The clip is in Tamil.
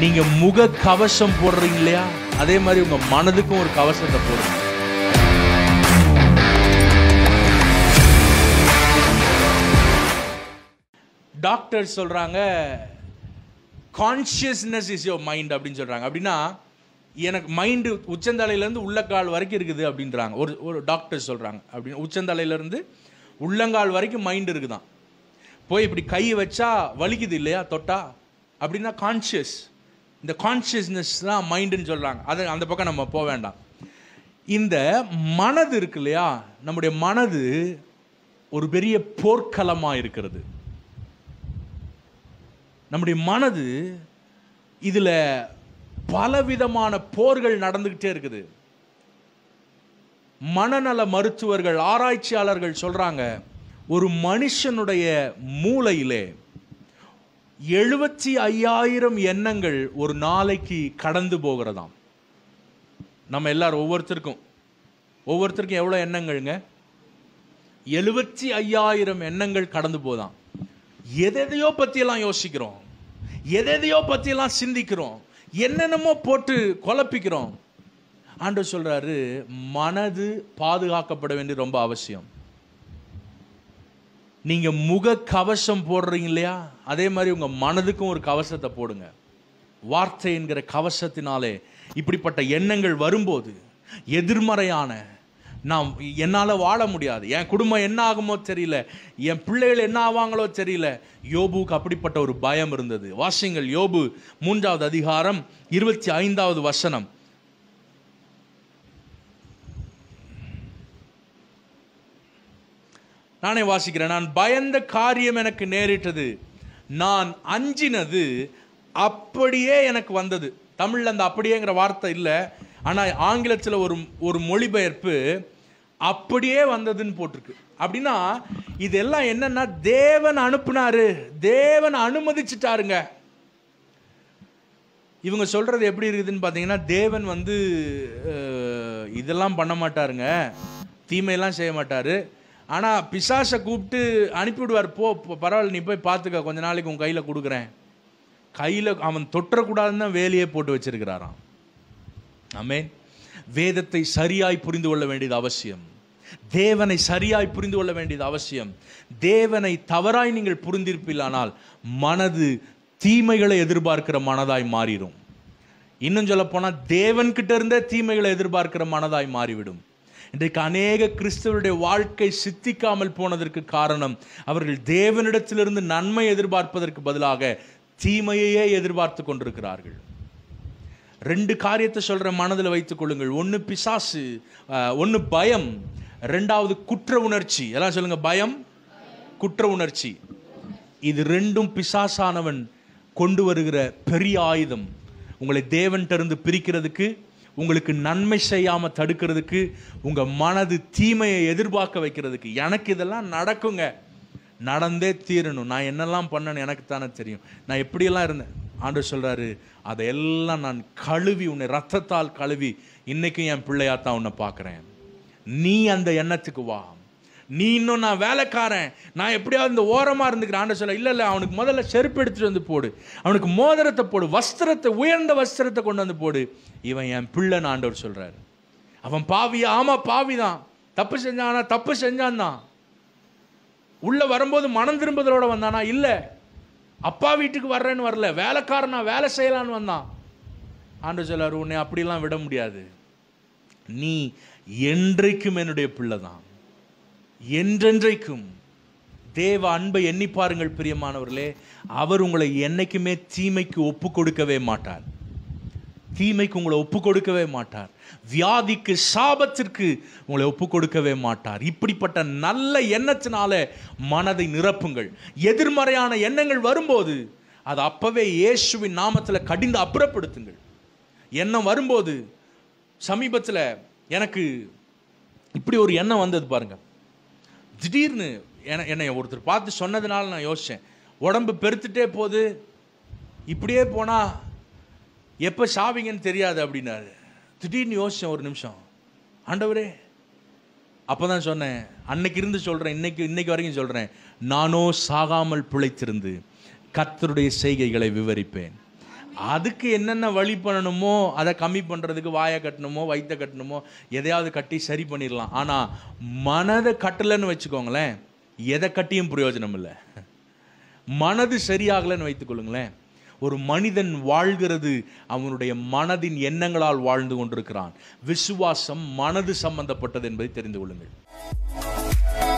நீங்க முக கவசம் போடுறீங்க இல்லையா அதே மாதிரி உங்க மனதுக்கும் ஒரு கவசத்தை போடுறீங்க டாக்டர் சொல்கிறாங்க கான்சியஸ்னஸ் இஸ் யோர் மைண்ட் அப்படின்னு சொல்கிறாங்க அப்படின்னா எனக்கு மைண்டு உச்சந்தலையிலேருந்து உள்ளக்கால் வரைக்கும் இருக்குது அப்படின்றாங்க ஒரு ஒரு டாக்டர் சொல்கிறாங்க அப்படின்னு உச்சந்தலையிலேருந்து உள்ளங்கால் வரைக்கும் மைண்டு இருக்குதான் போய் இப்படி கை வச்சா வலிக்குது இல்லையா தொட்டா அப்படின்னா கான்ஷியஸ் இந்த கான்ஷியஸ்னஸ் தான் மைண்டுன்னு சொல்கிறாங்க அது அந்த பக்கம் நம்ம போக வேண்டாம் இந்த மனது இருக்கு இல்லையா நம்முடைய மனது ஒரு பெரிய போர்க்களமாக இருக்கிறது நம்முடைய மனது இதில் பலவிதமான போர்கள் நடந்துக்கிட்டே இருக்குது மனநல மருத்துவர்கள் ஆராய்ச்சியாளர்கள் சொல்கிறாங்க ஒரு மனுஷனுடைய மூளையிலே எழுபத்தி ஐயாயிரம் எண்ணங்கள் ஒரு நாளைக்கு கடந்து போகிறதாம் நம்ம எல்லாரும் ஒவ்வொருத்தருக்கும் ஒவ்வொருத்தருக்கும் எவ்வளோ எண்ணங்கள்ங்க எழுபத்தி ஐயாயிரம் எண்ணங்கள் கடந்து போதாம் எதையோ பற்றியெல்லாம் யோசிக்கிறோம் எதையோ பற்றியெல்லாம் சிந்திக்கிறோம் என்னென்னமோ போட்டு குழப்பிக்கிறோம் ஆண்டு சொல்கிறாரு மனது பாதுகாக்கப்பட வேண்டிய ரொம்ப அவசியம் நீங்கள் முக கவசம் போடுறீங்க இல்லையா அதே மாதிரி உங்கள் மனதுக்கும் ஒரு கவசத்தை போடுங்க வார்த்தை என்கிற கவசத்தினாலே இப்படிப்பட்ட எண்ணங்கள் வரும்போது எதிர்மறையான நாம் என்னால் வாழ முடியாது என் குடும்பம் என்ன ஆகுமோ தெரியல என் பிள்ளைகள் என்ன ஆவாங்களோ தெரியல யோபுவுக்கு அப்படிப்பட்ட ஒரு பயம் இருந்தது வாசிங்கள் யோபு மூன்றாவது அதிகாரம் இருபத்தி ஐந்தாவது வசனம் நானே வாசிக்கிறேன் நான் பயந்த காரியம் எனக்கு நேரிட்டது நான் அஞ்சினது அப்படியே எனக்கு வந்தது தமிழில் அந்த அப்படியேங்கிற வார்த்தை இல்லை ஆனால் ஆங்கிலத்தில் ஒரு ஒரு மொழிபெயர்ப்பு அப்படியே வந்ததுன்னு போட்டிருக்கு அப்படின்னா இதெல்லாம் என்னன்னா தேவன் அனுப்புனாரு தேவன் அனுமதிச்சிட்டாருங்க இவங்க சொல்கிறது எப்படி இருக்குதுன்னு பார்த்தீங்கன்னா தேவன் வந்து இதெல்லாம் பண்ண மாட்டாருங்க தீமையெல்லாம் செய்ய மாட்டார் ஆனால் பிசாசை கூப்பிட்டு அனுப்பிவிடுவார் போ பரவாயில்ல நீ போய் பார்த்துக்க கொஞ்ச நாளைக்கு உன் கையில் கொடுக்குறேன் கையில் அவன் தொற்றக்கூடாதுன்னு தான் வேலையே போட்டு வச்சிருக்கிறாராம் ஆமேன் வேதத்தை சரியாய் புரிந்து கொள்ள வேண்டியது அவசியம் தேவனை சரியாய் புரிந்து கொள்ள வேண்டியது அவசியம் தேவனை தவறாய் நீங்கள் புரிந்திருப்பீர்களானால் மனது தீமைகளை எதிர்பார்க்கிற மனதாய் மாறிடும் இன்னும் சொல்லப்போனால் தேவன்கிட்ட இருந்தே தீமைகளை எதிர்பார்க்கிற மனதாய் மாறிவிடும் இன்றைக்கு அநேக கிறிஸ்தவருடைய வாழ்க்கை சித்திக்காமல் போனதற்கு காரணம் அவர்கள் தேவனிடத்திலிருந்து நன்மை எதிர்பார்ப்பதற்கு பதிலாக தீமையையே எதிர்பார்த்து கொண்டிருக்கிறார்கள் ரெண்டு காரியத்தை சொல்கிற மனதில் வைத்துக் கொள்ளுங்கள் ஒன்று பிசாசு ஒன்று பயம் ரெண்டாவது குற்ற உணர்ச்சி எல்லாம் சொல்லுங்கள் பயம் குற்ற உணர்ச்சி இது ரெண்டும் பிசாசானவன் கொண்டு வருகிற பெரிய ஆயுதம் உங்களை தேவன்கிட்ட இருந்து பிரிக்கிறதுக்கு உங்களுக்கு நன்மை செய்யாமல் தடுக்கிறதுக்கு உங்கள் மனது தீமையை எதிர்பார்க்க வைக்கிறதுக்கு எனக்கு இதெல்லாம் நடக்குங்க நடந்தே தீரணும் நான் என்னெல்லாம் பண்ணேன்னு எனக்கு தானே தெரியும் நான் எப்படியெல்லாம் இருந்தேன் ஆண்டு சொல்கிறாரு அதையெல்லாம் நான் கழுவி உன்னை ரத்தத்தால் கழுவி இன்றைக்கும் என் பிள்ளையாக தான் உன்னை பார்க்குறேன் நீ அந்த எண்ணத்துக்கு வா நீ இன்னும் நான் வேலைக்காரன் நான் எப்படியாவது இந்த ஓரமாக இருந்துக்கிறேன் ஆண்ட சொல்ல இல்லை இல்லை அவனுக்கு முதல்ல செருப்பு எடுத்துகிட்டு வந்து போடு அவனுக்கு மோதிரத்தை போடு வஸ்திரத்தை உயர்ந்த வஸ்திரத்தை கொண்டு வந்து போடு இவன் என் பிள்ளைன்னு ஆண்டவர் சொல்கிறாரு அவன் பாவி ஆமாம் பாவி தான் தப்பு செஞ்சானா தப்பு செஞ்சான் தான் உள்ளே வரும்போது மனம் திரும்புதலோட வந்தானா இல்லை அப்பா வீட்டுக்கு வர்றேன்னு வரல வேலைக்காரனா வேலை செய்யலான்னு வந்தான் ஆண்டு சொல்லார் உன்னை அப்படிலாம் விட முடியாது நீ என்றைக்கும் என்னுடைய பிள்ளை தான் என்றென்றைக்கும் தேவ அன்பை எண்ணி பாருங்கள் பிரியமானவர்களே அவர் உங்களை என்றைக்குமே தீமைக்கு ஒப்பு கொடுக்கவே மாட்டார் தீமைக்கு உங்களை ஒப்பு கொடுக்கவே மாட்டார் வியாதிக்கு சாபத்திற்கு உங்களை ஒப்பு கொடுக்கவே மாட்டார் இப்படிப்பட்ட நல்ல எண்ணத்தினால மனதை நிரப்புங்கள் எதிர்மறையான எண்ணங்கள் வரும்போது அது அப்பவே இயேசுவின் நாமத்தில் கடிந்து அப்புறப்படுத்துங்கள் எண்ணம் வரும்போது சமீபத்தில் எனக்கு இப்படி ஒரு எண்ணம் வந்தது பாருங்கள் திடீர்னு என்னை ஒருத்தர் பார்த்து சொன்னதுனால நான் யோசித்தேன் உடம்பு பெருத்துட்டே போகுது இப்படியே போனால் எப்போ சாவிங்கன்னு தெரியாது அப்படின்னாரு திடீர்னு யோசித்தேன் ஒரு நிமிஷம் ஆண்டவரே அப்போ தான் சொன்னேன் அன்னைக்கு இருந்து சொல்கிறேன் இன்னைக்கு இன்னைக்கு வரைக்கும் சொல்கிறேன் நானோ சாகாமல் பிழைத்திருந்து கத்தருடைய செய்கைகளை விவரிப்பேன் அதுக்கு என்னென்ன வழி பண்ணணுமோ அதை கம்மி பண்ணுறதுக்கு வாயை கட்டணுமோ வயிற்ற கட்டணுமோ எதையாவது கட்டி சரி பண்ணிடலாம் ஆனால் மனதை கட்டலைன்னு வச்சுக்கோங்களேன் எதை கட்டியும் பிரயோஜனம் இல்லை மனது சரியாகலைன்னு வைத்துக்கொள்ளுங்களேன் ஒரு மனிதன் வாழ்கிறது அவனுடைய மனதின் எண்ணங்களால் வாழ்ந்து கொண்டிருக்கிறான் விசுவாசம் மனது சம்பந்தப்பட்டது என்பதை தெரிந்து கொள்ளுங்கள்